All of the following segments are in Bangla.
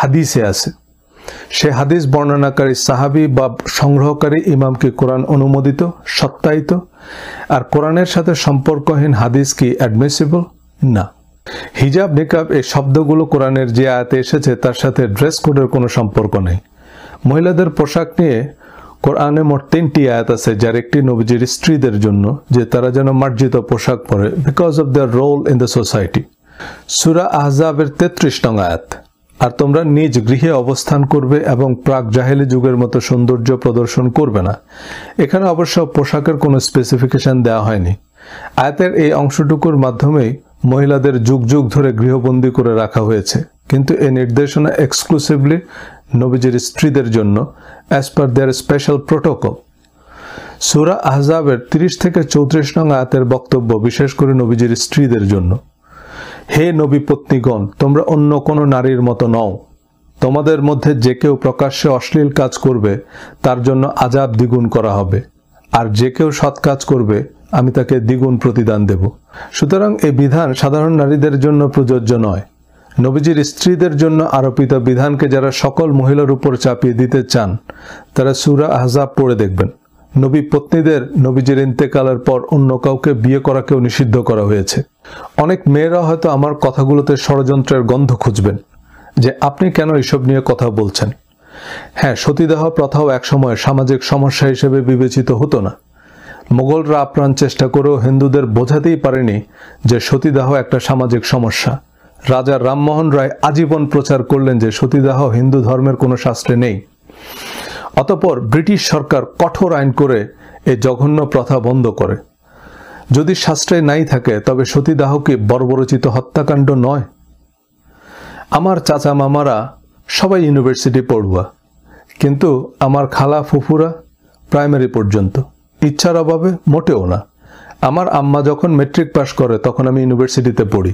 হাদিসে আছে সে হাদিস বর্ণনাকারী সাহাবি বা সংগ্রহকারী ইমামকে কোরআন অনুমোদিত সত্যায়িত আর কোরআনের সাথে সম্পর্কহীন হাদিস কি অ্যাডমিসিবল না হিজাব নিকাব এই শব্দগুলো কোরআনের যে আয়াতে এসেছে তার সাথে ড্রেস কোডের কোনো সম্পর্ক নেই মহিলাদের পোশাক নিয়ে কোরআনে মোট তিনটি আয়াত আছে যার একটি নবীজির স্ত্রীদের জন্য যে তারা যেন মার্জিত পোশাক পরে because of their role in the society সুরা আহজাবের তেত্রিশ নং আয়াত আর তোমরা নিজ গৃহে অবস্থান করবে এবং প্রাক জাহেলি যুগের মতো সৌন্দর্য প্রদর্শন করবে না এখানে অবশ্য পোশাকের কোনো স্পেসিফিকেশন দেওয়া হয়নি আয়াতের এই অংশটুকুর মাধ্যমেই মহিলাদের যুগ যুগ ধরে গৃহবন্দী করে রাখা হয়েছে কিন্তু এই নির্দেশনা এক্সক্লুসিভলি নবীজির স্ত্রীদের জন্য as per their special protocol সুরা আহজাবের তিরিশ থেকে চৌত্রিশ নং আয়াতের বক্তব্য বিশেষ করে নবীজির স্ত্রীদের জন্য হে নবী পত্নীগণ তোমরা অন্য কোনো নারীর মতো নও তোমাদের মধ্যে যে কেউ প্রকাশ্যে অশ্লীল কাজ করবে তার জন্য আজাব দ্বিগুণ করা হবে আর যে কেউ সৎ কাজ করবে আমি তাকে দ্বিগুণ প্রতিদান দেব সুতরাং এই বিধান সাধারণ নারীদের জন্য প্রযোজ্য নয় নবীজির স্ত্রীদের জন্য আরোপিত বিধানকে যারা সকল মহিলার উপর চাপিয়ে দিতে চান তারা সুরা আহজাব পড়ে দেখবেন নবী পত্নীদের নবীজির ইন্তেকালের পর অন্য কাউকে বিয়ে করাকেও নিষিদ্ধ করা হয়েছে অনেক মেয়েরা হয়তো আমার কথাগুলোতে ষড়যন্ত্রের গন্ধ খুঁজবেন যে আপনি কেন এসব নিয়ে কথা বলছেন হ্যাঁ সতীদাহ প্রথাও একসময় সামাজিক সমস্যা হিসেবে বিবেচিত হতো না মোগলরা আপ্রাণ চেষ্টা করেও হিন্দুদের বোঝাতেই পারেনি যে সতীদাহ একটা সামাজিক সমস্যা রাজা রামমোহন রায় আজীবন প্রচার করলেন যে সতীদাহ হিন্দু ধর্মের কোনো শাস্ত্রে নেই অতপর ব্রিটিশ সরকার কঠোর আইন করে এ জঘন্য প্রথা বন্ধ করে যদি শাস্ত্রে নাই থাকে তবে সতীদাহ কি বর্বরচিত হত্যাকাণ্ড নয় আমার চাচা মামারা সবাই ইউনিভার্সিটি পড়ুয়া কিন্তু আমার খালা ফুফুরা প্রাইমারি পর্যন্ত ইচ্ছার অভাবে মোটেও না আমার আম্মা যখন মেট্রিক পাশ করে তখন আমি ইউনিভার্সিটিতে পড়ি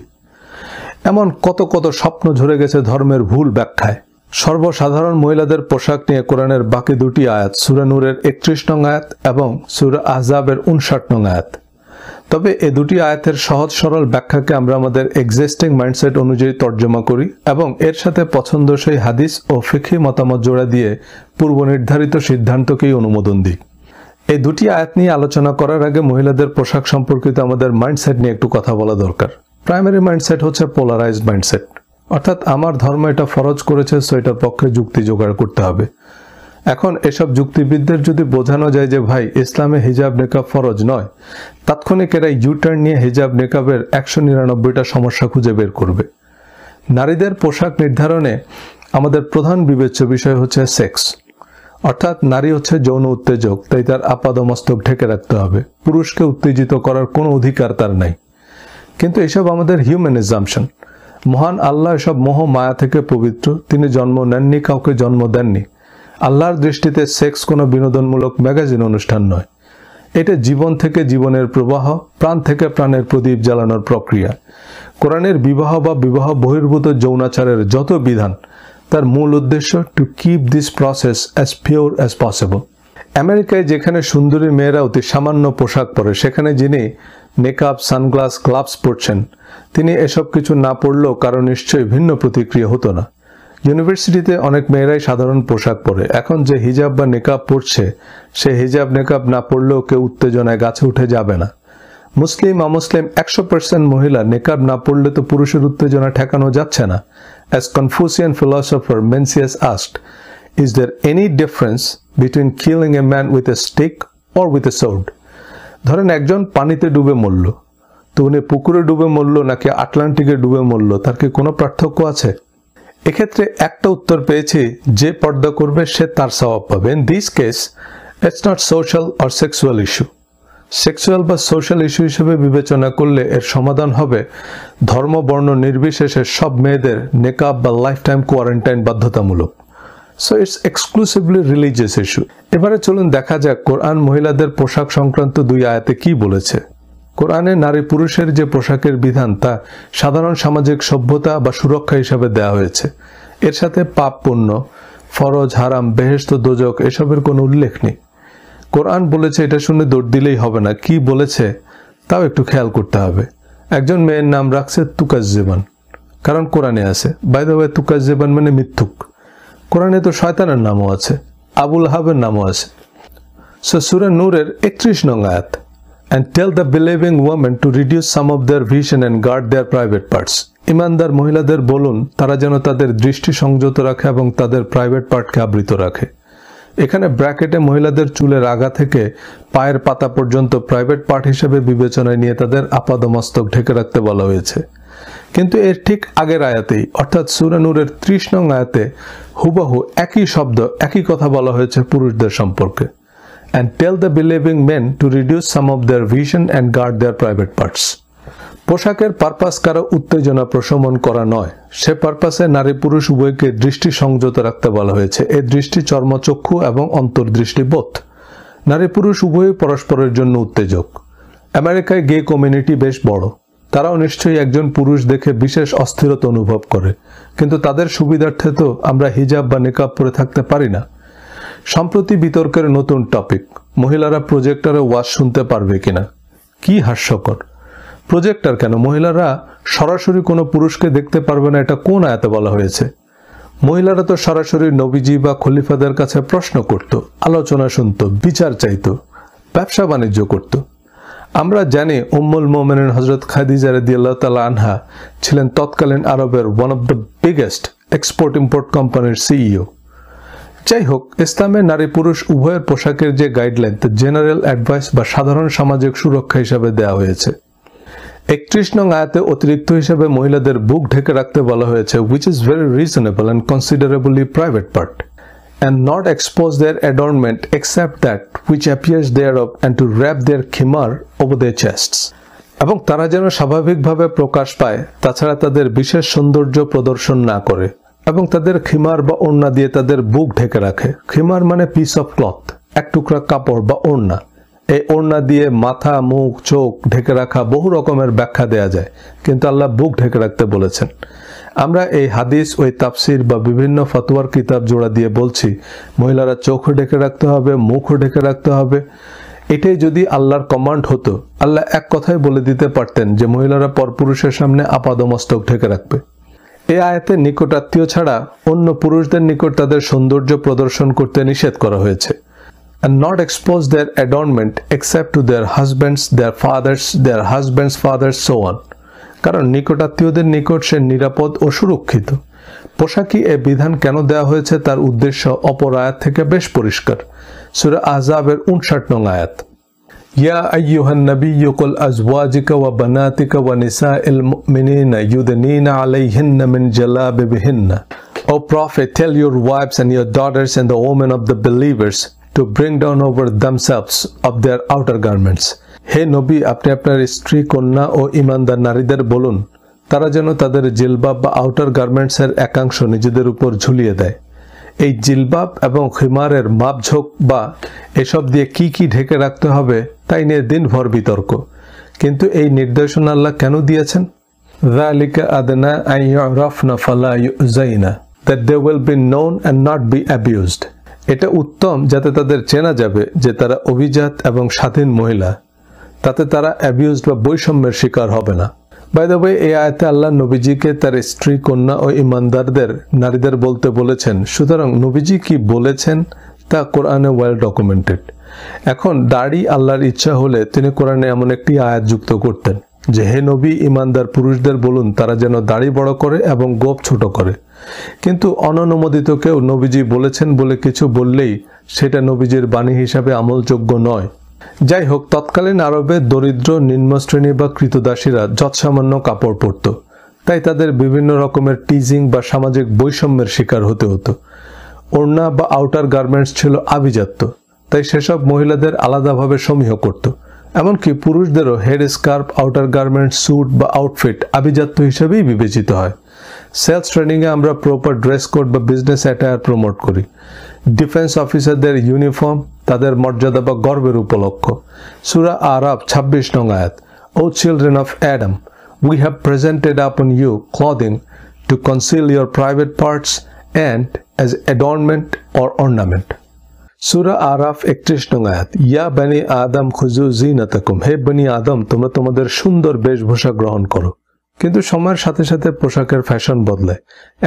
এমন কত কত স্বপ্ন ঝরে গেছে ধর্মের ভুল ব্যাখ্যায় সর্বসাধারণ মহিলাদের পোশাক নিয়ে কোরআনের বাকি দুটি আয়াত সুরা নূরের একত্রিশ নং আয়াত এবং সুরা আহজাবের উনষাট নং আয়াত তবে এ দুটি আয়াতের সহজ সরল ব্যাখ্যাকে আমরা আমাদের এক্সিস্টিং মাইন্ডসেট অনুযায়ী তর্জমা করি এবং এর সাথে পছন্দসই হাদিস ও ফিখি মতামত জোড়া দিয়ে পূর্বনির্ধারিত সিদ্ধান্তকেই অনুমোদন দিই এই দুটি আয়াত নিয়ে আলোচনা করার আগে মহিলাদের পোশাক সম্পর্কিত আমাদের মাইন্ডসেট নিয়ে একটু কথা বলা দরকার প্রাইমারি মাইন্ডসেট হচ্ছে পোলারাইজড মাইন্ডসেট অর্থাৎ আমার ধর্ম এটা ফরজ করেছে সো এটার পক্ষে যুক্তি জোগাড় করতে হবে এখন এসব যুক্তিবিদদের যদি বোঝানো যায় যে ভাই ইসলামে হিজাব নেকাব ফরজ নয় তাৎক্ষণিক এরা ইউটার্ন নিয়ে হিজাব নেকাবের একশো নিরানব্বইটা সমস্যা খুঁজে বের করবে নারীদের পোশাক নির্ধারণে আমাদের প্রধান বিবেচ্য বিষয় হচ্ছে সেক্স অর্থাৎ নারী হচ্ছে যৌন উত্তেজক তাই তার আপাদমস্তক ঢেকে রাখতে হবে পুরুষকে উত্তেজিত করার কোনো অধিকার তার নাই কিন্তু এসব আমাদের হিউম্যান মহান আল্লাহ সব মোহ মায়া থেকে পবিত্র তিনি জন্ম নেননি কাউকে জন্ম দেননি আল্লাহর দৃষ্টিতে সেক্স কোনো বিনোদনমূলক ম্যাগাজিন অনুষ্ঠান নয় এটা জীবন থেকে জীবনের প্রবাহ প্রাণ থেকে প্রাণের প্রদীপ জ্বালানোর প্রক্রিয়া কোরআনের বিবাহ বা বিবাহ বহির্ভূত যৌনাচারের যত বিধান তার মূল উদ্দেশ্য to keep this process as pure as possible আমেরিকায় যেখানে সুন্দরী মেয়েরা অতি সামান্য পোশাক পরে সেখানে যিনি নেকাব সানগ্লাস গ্লাভস পরছেন তিনি এসব কিছু না পড়লেও কারো নিশ্চয়ই ভিন্ন প্রতিক্রিয়া হতো না ইউনিভার্সিটিতে অনেক মেয়েরাই সাধারণ পোশাক পরে এখন যে হিজাব বা নেকাব পরছে সে হিজাব নেকাব না পড়লেও কেউ উত্তেজনায় গাছে উঠে যাবে না মুসলিম অমুসলিম একশো পার্সেন্ট মহিলা নেকাব না পড়লে তো পুরুষের উত্তেজনা ঠেকানো যাচ্ছে না as Confucian philosopher Mencius asked is there any difference between killing a man with a stick or with a sword ধরেন একজন পানিতে ডুবে মরল তো উনি পুকুরে ডুবে মরল নাকি আটলান্টিকে ডুবে মরল তার কি কোনো পার্থক্য আছে এক্ষেত্রে একটা উত্তর পেয়েছি যে পর্দা করবে সে তার স্বভাব পাবে in this case it's not social or sexual issue sexual বা সোশ্যাল ইস্যু হিসেবে বিবেচনা করলে এর সমাধান হবে ধর্ম বর্ণ নির্বিশেষে সব মেয়েদের নেকআপ বা লাইফটাইম কোয়ারেন্টাইন বাধ্যতামূলক so it's exclusively religious issue এবারে চলুন দেখা যাক কোরআন মহিলাদের পোশাক সংক্রান্ত দুই আয়াতে কি বলেছে কোরআনে নারী পুরুষের যে পোশাকের বিধান তা সাধারণ সামাজিক সভ্যতা বা সুরক্ষা হিসাবে দেয়া হয়েছে এর সাথে পাপ পূর্ণ ফরজ হারাম বেহেস্ত দোজক এসবের কোনো উল্লেখ নেই কোরআন বলেছে এটা শুনে দৌড় দিলেই হবে না কি বলেছে তাও একটু খেয়াল করতে হবে একজন মেয়ের নাম রাখছে তুকাজ জীবন কারণ কোরআনে আছে বাইদ তুকাজ জীবন মানে মিথ্যুক কোরআনে তো শয়তানের নামও আছে আবুল হাবের নামও আছে সো সুরেন নূরের একত্রিশ নং আয়াত and tell the believing women to reduce some of their vision and guard their private parts ইমানদার মহিলাদের বলুন তারা যেন তাদের দৃষ্টি সংযত রাখে এবং তাদের প্রাইভেট পার্টকে আবৃত রাখে এখানে ব্র্যাকেটে মহিলাদের চুলের আগা থেকে পায়ের পাতা পর্যন্ত প্রাইভেট পার্ট হিসেবে বিবেচনায় নিয়ে তাদের আপাদমস্তক ঢেকে রাখতে বলা হয়েছে কিন্তু এর ঠিক আগের আয়াতেই অর্থাৎ সুরানুরের ত্রিশ নং আয়াতে হুবাহু একই শব্দ একই কথা বলা হয়েছে পুরুষদের সম্পর্কে and tell the believing men to reduce some of their vision and guard their private parts পোশাকের পারপাস কারো উত্তেজনা প্রশমন করা নয় সে পারপাসে নারী পুরুষ উভয়কে দৃষ্টি সংযত রাখতে বলা হয়েছে এ দৃষ্টি চর্মচক্ষু এবং অন্তর্দৃষ্টি বোধ নারী পুরুষ উভয়ই পরস্পরের জন্য উত্তেজক আমেরিকায় গে কমিউনিটি বেশ বড় তারাও নিশ্চয়ই একজন পুরুষ দেখে বিশেষ অস্থিরতা অনুভব করে কিন্তু তাদের সুবিধার্থে তো আমরা হিজাব বা নেকাব পরে থাকতে পারি না সম্প্রতি বিতর্কের নতুন টপিক মহিলারা প্রজেক্টরে ওয়াজ শুনতে পারবে কিনা কি হাস্যকর প্রজেক্টর কেন মহিলারা সরাসরি কোনো পুরুষকে দেখতে পারবে না এটা কোন আয়াতে বলা হয়েছে মহিলারা তো সরাসরি নবীজি বা খলিফাদের কাছে প্রশ্ন করত আলোচনা শুনত বিচার চাইত ব্যবসা বাণিজ্য করতো আমরা জানি উম্মুল মোমেনিন হজরত খাদিজা আল্লাহ তাল আনহা ছিলেন তৎকালীন আরবের one of the biggest export import কোম্পানির সিইও যাই হোক ইসলামে নারী পুরুষ উভয়ের পোশাকের যে গাইডলাইন তা জেনারেল অ্যাডভাইস বা সাধারণ সামাজিক সুরক্ষা হিসাবে দেওয়া হয়েছে একত্রিশ নং আয়াতে অতিরিক্ত হিসাবে মহিলাদের বুক ঢেকে রাখতে বলা হয়েছে which is very reasonable and considerably private part and not expose their adornment except that which appears thereof and to wrap their khimar over their chests এবং তারা যেন স্বাভাবিকভাবে প্রকাশ পায় তাছাড়া তাদের বিশেষ সৌন্দর্য প্রদর্শন না করে এবং তাদের খিমার বা ওড়না দিয়ে তাদের বুক ঢেকে রাখে খিমার মানে পিস অফ ক্লথ এক টুকরা কাপড় বা ওড়না এই ওড়না দিয়ে মাথা মুখ চোখ ঢেকে রাখা বহু রকমের ব্যাখ্যা দেয়া যায় কিন্তু আল্লাহ বুক ঢেকে রাখতে বলেছেন আমরা এই হাদিস ওই তাফসির বা বিভিন্ন ফতোয়ার কিতাব জোড়া দিয়ে বলছি মহিলারা চোখ ঢেকে রাখতে হবে মুখ ঢেকে রাখতে হবে এটাই যদি আল্লাহর কমান্ড হতো আল্লাহ এক কথায় বলে দিতে পারতেন যে মহিলারা পরপুরুষের সামনে আপাদমস্তক ঢেকে রাখবে এ আয়াতে নিকটাত্মীয় ছাড়া অন্য পুরুষদের নিকট তাদের সৌন্দর্য প্রদর্শন করতে নিষেধ করা হয়েছে and not expose their adornment except to their husbands, their fathers, their husbands' fathers, so on. কারণ নিকটাত্মীয়দের নিকট সে নিরাপদ ও সুরক্ষিত পোশাকি এ বিধান কেন দেয়া হয়েছে তার উদ্দেশ্য অপর আয়াত থেকে বেশ পরিষ্কার সুরা আজাবের উনষাট নং আয়াত ইয়া আইয়ুহান নবী কুল আজওয়াজিকা ওয়া বানাতিকা ওয়া নিসাআল মুমিনিনা ইউদনিনা আলাইহিন্না মিন জালাবিবিহিন্না O prophet tell your wives and your daughters and the women of the believers to bring down over themselves of their outer garments হে নবী আপনি আপনার স্ত্রী কন্যা ও ইমানদার নারীদের বলুন তারা যেন তাদের জিলবাব বা আউটার গার্মেন্টসের একাংশ নিজেদের উপর ঝুলিয়ে দেয় এই জিলবাব এবং খিমারের মাপঝোঁক বা এসব দিয়ে কি কি ঢেকে রাখতে হবে তাই নিয়ে দিনভর বিতর্ক কিন্তু এই নির্দেশনা আল্লাহ কেন দিয়েছেন এটা উত্তম যাতে তাদের চেনা যাবে যে তারা অভিজাত এবং স্বাধীন মহিলা তাতে তারা অ্যাবিউজড বা বৈষম্যের শিকার হবে না বাই বাইদাবে এই আয়তে আল্লাহ নবীজিকে তার স্ত্রী কন্যা ও ইমানদারদের নারীদের বলতে বলেছেন সুতরাং নবীজি কি বলেছেন তা কোরআনে ওয়েল ডকুমেন্টেড এখন দাড়ি আল্লাহর ইচ্ছা হলে তিনি কোরআনে এমন একটি আয়াত যুক্ত করতেন যে হে নবী ইমানদার পুরুষদের বলুন তারা যেন দাড়ি বড় করে এবং গোপ ছোট করে কিন্তু অননুমোদিত কেউ নবীজি বলেছেন বলে কিছু বললেই সেটা নবীজির বাণী হিসাবে আমলযোগ্য নয় যাই হোক তৎকালীন আরবে দরিদ্র নিম্নশ্রেণী বা কৃতদাসীরা যৎসামান্য কাপড় পরত তাই তাদের বিভিন্ন রকমের টিজিং বা সামাজিক বৈষম্যের শিকার হতে হতো ওড়না বা আউটার গার্মেন্টস ছিল আভিজাত্য তাই সেসব মহিলাদের আলাদাভাবে সমীহ করত এমনকি পুরুষদেরও head scarf outer garments suit বা আউটফিট আভিজাত্য হিসেবেই বিবেচিত হয় সেলস ট্রেনিংয়ে আমরা প্রপার ড্রেস কোড বা বিজনেস অ্যাটায়ার প্রমোট করি ডিফেন্স অফিসারদের ইউনিফর্ম তাদের মর্যাদা বা গর্বের উপলক্ষ সুরা আরাব ছাব্বিশ নং আয়াত O children of Adam we have presented upon you clothing to conceal your private parts and as adornment or ornament সুরা আরফ একত্রিশ নং আয়াত ইয়া বানি আদম খুজু জি জিনাতাকুম হে বানি আদম তোমরা তোমাদের সুন্দর বেশভূষা গ্রহণ করো কিন্তু সময়ের সাথে সাথে পোশাকের ফ্যাশন বদলে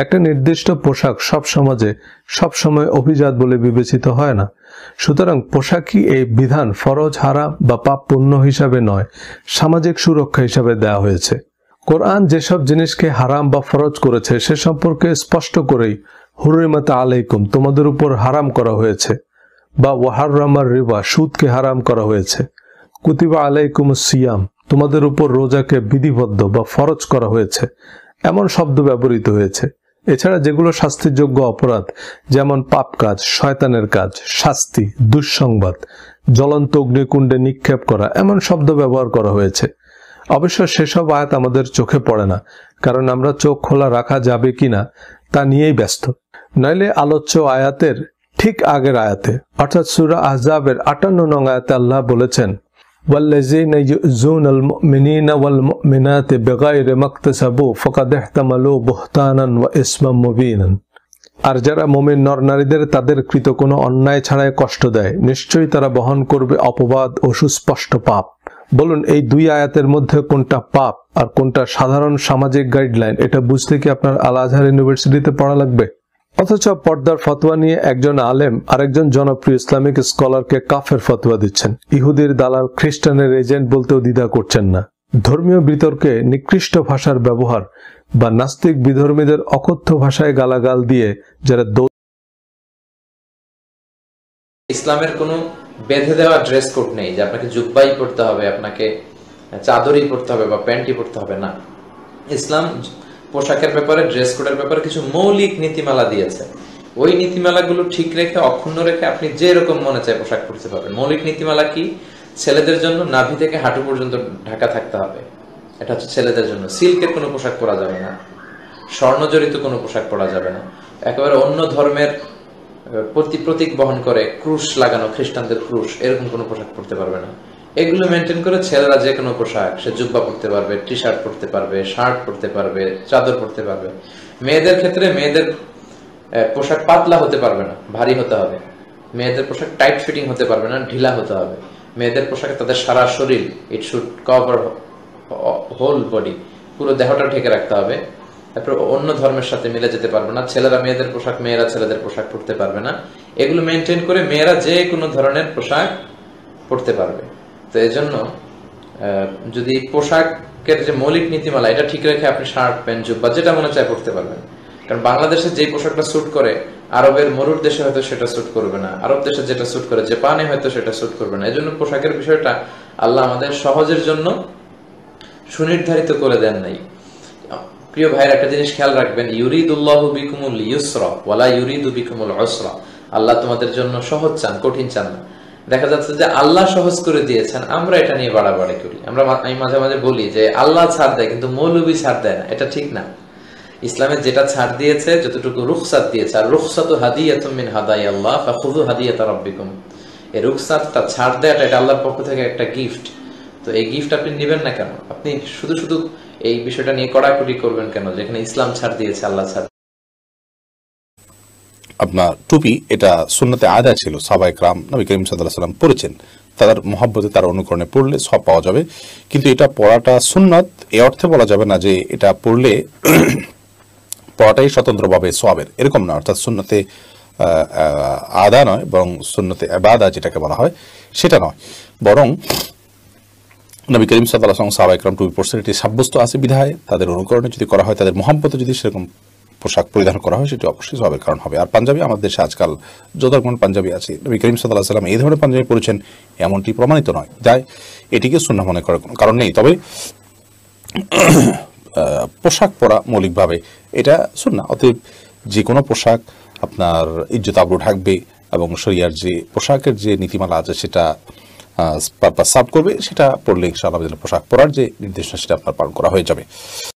একটা নির্দিষ্ট পোশাক সব সমাজে সব সময় অভিজাত বলে বিবেচিত হয় না সুতরাং পোশাকই এই বিধান ফরজ হারা বা পাপ পূর্ণ হিসাবে নয় সামাজিক সুরক্ষা হিসাবে দেয়া হয়েছে কোরআন যেসব জিনিসকে হারাম বা ফরজ করেছে সে সম্পর্কে স্পষ্ট করেই হুরিমাতা আলাইকুম তোমাদের উপর হারাম করা হয়েছে বা ওয়াহার রামার রিবা সুদকে হারাম করা হয়েছে কুতিবা আলাইকুম সিয়াম তোমাদের উপর রোজাকে বিধিবদ্ধ বা ফরজ করা হয়েছে এমন শব্দ ব্যবহৃত হয়েছে এছাড়া যেগুলো শাস্তিযোগ্য অপরাধ যেমন পাপ কাজ শয়তানের কাজ শাস্তি দুঃসংবাদ জ্বলন্ত অগ্নিকুণ্ডে নিক্ষেপ করা এমন শব্দ ব্যবহার করা হয়েছে অবশ্য সেসব আয়াত আমাদের চোখে পড়ে না কারণ আমরা চোখ খোলা রাখা যাবে কিনা তা নিয়েই ব্যস্ত নইলে আলোচ্য আয়াতের ঠিক আগের আয়াতে অর্থাৎ সুরা আহজাবের আটান্ন নং আয়াতে আল্লাহ বলেছেন والذين يؤذون المؤمنين والمؤمنات بغير ما اكتسبوا فقد احتملوا بهتانا واسما مبينا আর যারা মোমিন নর নারীদের তাদের কৃত কোনো অন্যায় ছাড়াই কষ্ট দেয় নিশ্চয়ই তারা বহন করবে অপবাদ ও সুস্পষ্ট পাপ বলুন এই দুই আয়াতের মধ্যে কোনটা পাপ আর কোনটা সাধারণ সামাজিক গাইডলাইন এটা বুঝতে কি আপনার আল আজহার ইউনিভার্সিটিতে পড়া লাগবে অথচ পর্দার ফতোয়া নিয়ে একজন আলেম আরেকজন জনপ্রিয় ইসলামিক স্কলারকে কাফের ফতোয়া দিচ্ছেন ইহুদির দালাল খ্রিস্টানের এজেন্ট বলতেও দ্বিধা করছেন না ধর্মীয় বিতর্কে নিকৃষ্ট ভাষার ব্যবহার বা নাস্তিক বিধর্মীদের অকথ্য ভাষায় গালাগাল দিয়ে যারা দৌ ইসলামের কোনো বেঁধে দেওয়া ড্রেস কোড নেই যে আপনাকে জুব্বাই পড়তে হবে আপনাকে চাদরই পড়তে হবে বা প্যান্টই পড়তে হবে না ইসলাম পোশাকের ব্যাপারে ড্রেস কোডের ব্যাপারে কিছু মৌলিক নীতিমালা দিয়েছে ওই নীতিমালাগুলো ঠিক রেখে অক্ষুণ্ণ রেখে আপনি যে রকম মনে চায় পোশাক পরতে পারবেন মৌলিক নীতিমালা কি ছেলেদের জন্য নাভি থেকে হাঁটু পর্যন্ত ঢাকা থাকতে হবে এটা হচ্ছে ছেলেদের জন্য সিল্কের কোনো পোশাক পরা যাবে না স্বর্ণজড়িত কোনো পোশাক পরা যাবে না একেবারে অন্য ধর্মের প্রতি প্রতীক বহন করে ক্রুশ লাগানো খ্রিস্টানদের ক্রুশ এরকম কোনো পোশাক পরতে পারবে না এগুলো মেনটেন করে ছেলেরা যে কোনো পোশাক সে জুব্বা পরতে পারবে টি শার্ট পরতে পারবে শার্ট পরতে পারবে চাদর পরতে পারবে মেয়েদের ক্ষেত্রে মেয়েদের পোশাক পাতলা হতে পারবে না ভারী হতে হবে মেয়েদের পোশাক টাইট ফিটিং হতে পারবে না ঢিলা হতে হবে মেয়েদের পোশাকে তাদের সারা শরীর it should cover whole body পুরো দেহটা ঢেকে রাখতে হবে তারপর অন্য ধর্মের সাথে মিলে যেতে পারবে না ছেলেরা মেয়েদের পোশাক মেয়েরা ছেলেদের পোশাক পরতে পারবে না এগুলো মেনটেন করে মেয়েরা যে কোনো ধরনের পোশাক পরতে পারবে তো এই জন্য যদি পোশাকের যে মৌলিক নীতিমালা এটা ঠিক রেখে আপনি শার্ট প্যান্ট জুব্বা যেটা মনে চায় পড়তে পারবেন কারণ বাংলাদেশে যে পোশাকটা স্যুট করে আরবের মরুর দেশে হয়তো সেটা স্যুট করবে না আরব দেশে যেটা স্যুট করে জাপানে হয়তো সেটা স্যুট করবে না এই জন্য পোশাকের বিষয়টা আল্লাহ আমাদের সহজের জন্য সুনির্ধারিত করে দেন নাই প্রিয় ভাইয়ের একটা জিনিস খেয়াল রাখবেন ইউরিদুল্লাহ বিকুমুল ইউসরা ওয়ালা ইউরিদু বিকুমুল অসরা আল্লাহ তোমাদের জন্য সহজ চান কঠিন চান না দেখা যাচ্ছে যে আল্লাহ সহজ করে দিয়েছেন আমরা এটা নিয়ে বাড়াবাড়ি করি আমরা আমি মাঝে মাঝে বলি যে আল্লাহ ছাড় দেয় কিন্তু মৌলবী ছাড় দেয় না এটা ঠিক না ইসলামে যেটা ছাড় দিয়েছে যতটুকু রুখসাত দিয়েছে আর রুখসাত হাদিয়াতমিন হাদাই আল্লাহ বা খুদু হাদিয়াত রব্বিকুম এই রুখসাতটা ছাড় দেওয়াটা এটা আল্লাহর পক্ষ থেকে একটা গিফট তো এই গিফট আপনি নেবেন না কেন আপনি শুধু শুধু এই বিষয়টা নিয়ে কড়াকড়ি করবেন কেন যেখানে ইসলাম ছাড় দিয়েছে আল্লাহ ছাড় আপনার টুপি এটা সুন্নতে আদা ছিল সাবায় ক্রাম নবী করিম সাল্লাহ সাল্লাম পড়েছেন তার মহাব্বতে তার অনুকরণে পড়লে সব পাওয়া যাবে কিন্তু এটা পড়াটা সুন্নত এ অর্থে বলা যাবে না যে এটা পড়লে পড়াটাই স্বতন্ত্রভাবে সবের এরকম না অর্থাৎ সুন্নতে আদা নয় বরং সুন্নতে আবাদা যেটাকে বলা হয় সেটা নয় বরং নবী করিম সাল্লাহ সাহাবা একরম টুপি পড়ছেন এটি সাব্যস্ত আছে বিধায় তাদের অনুকরণে যদি করা হয় তাদের মহাব্বতে যদি সেরকম পোশাক পরিধান করা হয় সেটি অবশ্যই স্বাভাবিক কারণ হবে আর পাঞ্জাবি আমাদের দেশে আজকাল যতক্ষণ পাঞ্জাবি আছে নবী করিম সাল্লাহ সাল্লাম এই ধরনের পাঞ্জাবি পরেছেন এমনটি প্রমাণিত নয় তাই এটিকে শূন্য মনে করার কোনো কারণ নেই তবে পোশাক পরা মৌলিকভাবে এটা শূন্য অতএব যে কোনো পোশাক আপনার ইজ্জত আবরু ঢাকবে এবং শরিয়ার যে পোশাকের যে নীতিমালা আছে সেটা পারপাস সাব করবে সেটা পড়লে ইনশাআল্লাহ পোশাক পরার যে নির্দেশনা সেটা আপনার পালন করা হয়ে যাবে